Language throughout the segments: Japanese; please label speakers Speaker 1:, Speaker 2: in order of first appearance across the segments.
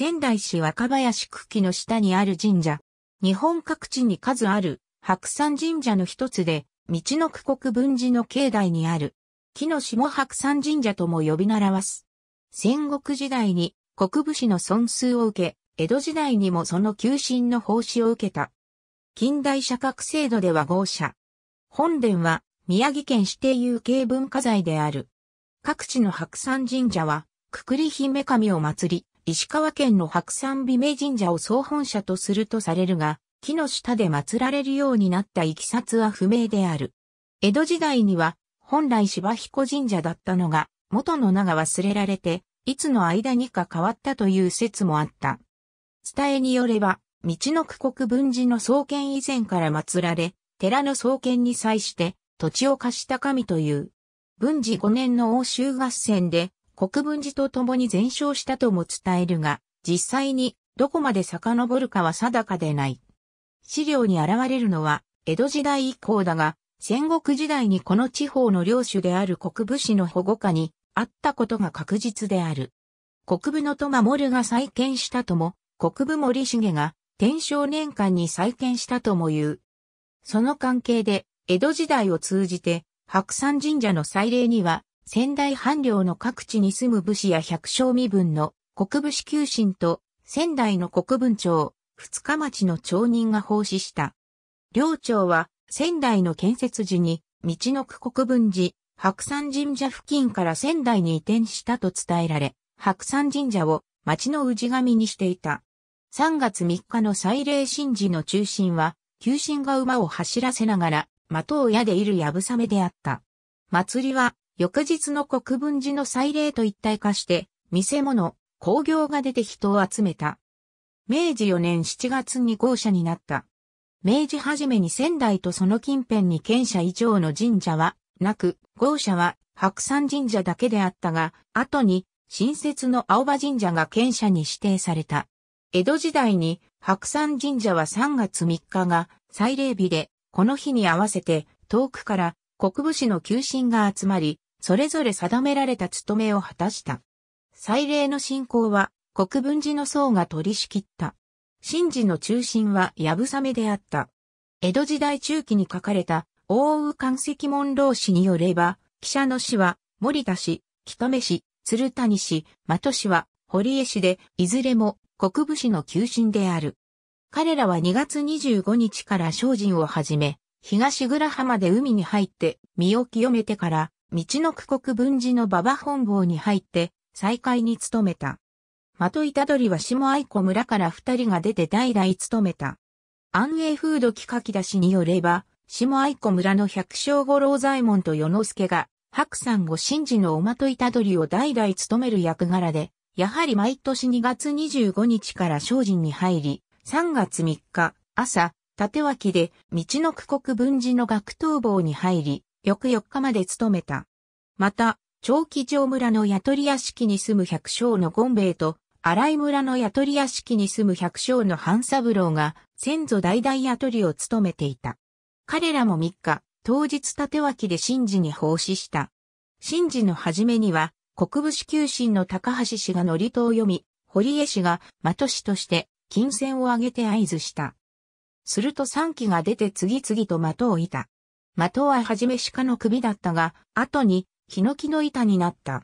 Speaker 1: 仙台市若林区木の下にある神社。日本各地に数ある白山神社の一つで、道の区国分寺の境内にある、木の下白山神社とも呼び習わす。戦国時代に国武士の尊数を受け、江戸時代にもその求心の奉仕を受けた。近代社格制度では豪社。本殿は宮城県指定有形文化財である。各地の白山神社は、くくり姫神を祭り、石川県の白山美名神社を総本社とするとされるが、木の下で祀られるようになった行きさつは不明である。江戸時代には、本来芝彦神社だったのが、元の名が忘れられて、いつの間にか変わったという説もあった。伝えによれば、道の区国分寺の創建以前から祀られ、寺の創建に際して土地を貸した神という。文治5年の欧州合戦で国分寺と共に全焼したとも伝えるが、実際にどこまで遡るかは定かでない。資料に現れるのは、江戸時代以降だが、戦国時代にこの地方の領主である国武士の保護下にあったことが確実である。国武の友守が再建したとも、国武森重が天正年間に再建したとも言う。その関係で、江戸時代を通じて、白山神社の祭礼には、仙台藩領の各地に住む武士や百姓身分の国武士求心と仙台の国分町、二日町の町人が奉仕した。領町は仙台の建設時に道の区国分寺、白山神社付近から仙台に移転したと伝えられ、白山神社を町の氏神にしていた。3月3日の祭礼神事の中心は、旧神が馬を走らせながら、的を矢でいるやぶさめであった。祭りは、翌日の国分寺の祭礼と一体化して、見せ物、工業が出て人を集めた。明治4年7月に豪社になった。明治初めに仙台とその近辺に県社以上の神社はなく、豪社は白山神社だけであったが、後に新設の青葉神社が県社に指定された。江戸時代に白山神社は3月3日が祭礼日で、この日に合わせて遠くから国武士の求心が集まり、それぞれ定められた務めを果たした。祭礼の信仰は国分寺の僧が取り仕切った。神事の中心はやぶさめであった。江戸時代中期に書かれた大宇関石門老師によれば、記者の氏は森田氏、北目氏、鶴谷氏、的氏は堀江氏で、いずれも国部氏の求心である。彼らは2月25日から精進を始め、東倉浜で海に入って身を清めてから道の区国分寺の馬場本郷に入って、再会に努めた。的板取は下愛子村から二人が出て代々務めた。安永風土木書き出しによれば、下愛子村の百姓五郎左衛門と与之助が、白山御神事のお的板取を代々務める役柄で、やはり毎年2月25日から精進に入り、3月3日、朝、縦脇で、道の区国分寺の学徒坊に入り、翌4日まで務めた。また、長期城村の雇り屋敷に住む百姓の権兵衛と、荒井村の雇り屋敷に住む百姓の半三郎が、先祖代々雇りを務めていた。彼らも3日、当日立脇で神事に奉仕した。神事の初めには、国武士求心の高橋氏が祝詞を読み、堀江氏が的氏として金銭を挙げて合図した。すると三機が出て次々と的を射た。的ははじめ鹿の首だったが、後に、ヒノキの板になった。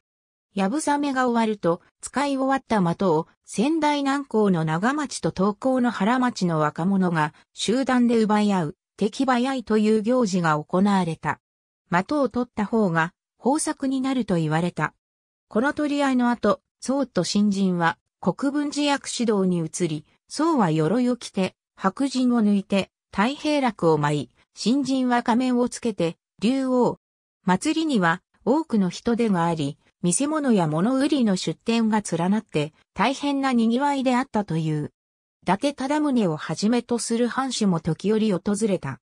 Speaker 1: やぶざめが終わると、使い終わった的を仙台南港の長町と東港の原町の若者が集団で奪い合う、敵早いという行事が行われた。的を取った方が豊作になると言われた。この取り合いの後、宋と新人は国分寺役指導に移り、宋は鎧を着て、白人を抜いて太平楽を舞い、新人は仮面をつけて、竜王。祭りには多くの人出があり、見せ物や物売りの出店が連なって大変な賑わいであったという。伊達忠宗をはじめとする藩主も時折訪れた。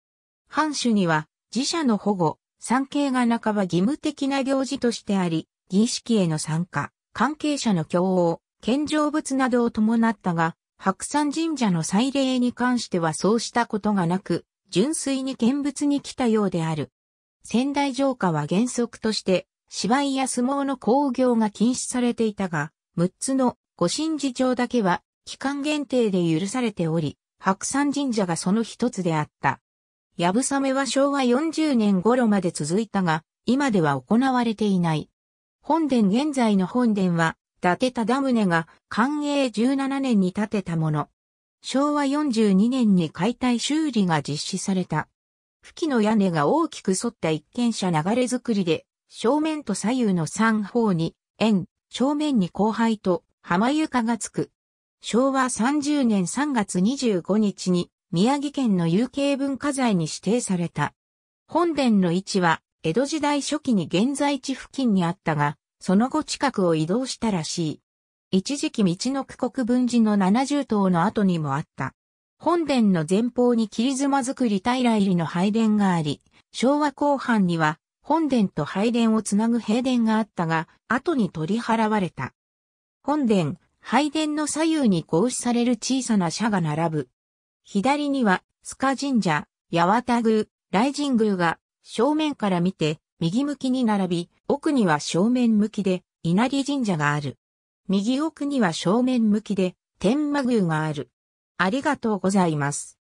Speaker 1: 藩主には自社の保護、参詣が半ば義務的な行事としてあり、儀式への参加、関係者の共応、献上物などを伴ったが、白山神社の祭礼に関してはそうしたことがなく、純粋に見物に来たようである。仙台城下は原則として芝居や相撲の興行が禁止されていたが、6つの御神事場だけは期間限定で許されており、白山神社がその一つであった。やぶさめは昭和40年頃まで続いたが、今では行われていない。本殿現在の本殿は、伊達忠宗が寛永17年に建てたもの。昭和42年に解体修理が実施された。付きの屋根が大きく反った一軒車流れ作りで、正面と左右の三方に、円、正面に後輩と浜床がつく。昭和30年3月25日に宮城県の有形文化財に指定された。本殿の位置は江戸時代初期に現在地付近にあったが、その後近くを移動したらしい。一時期道の区国分寺の70棟の後にもあった。本殿の前方に切妻作り平入りの拝殿があり、昭和後半には本殿と拝殿をつなぐ平殿があったが、後に取り払われた。本殿、拝殿の左右に合祀される小さな社が並ぶ。左には、須賀神社、八幡宮、雷神宮が正面から見て右向きに並び、奥には正面向きで稲荷神社がある。右奥には正面向きで、天満宮がある。ありがとうございます。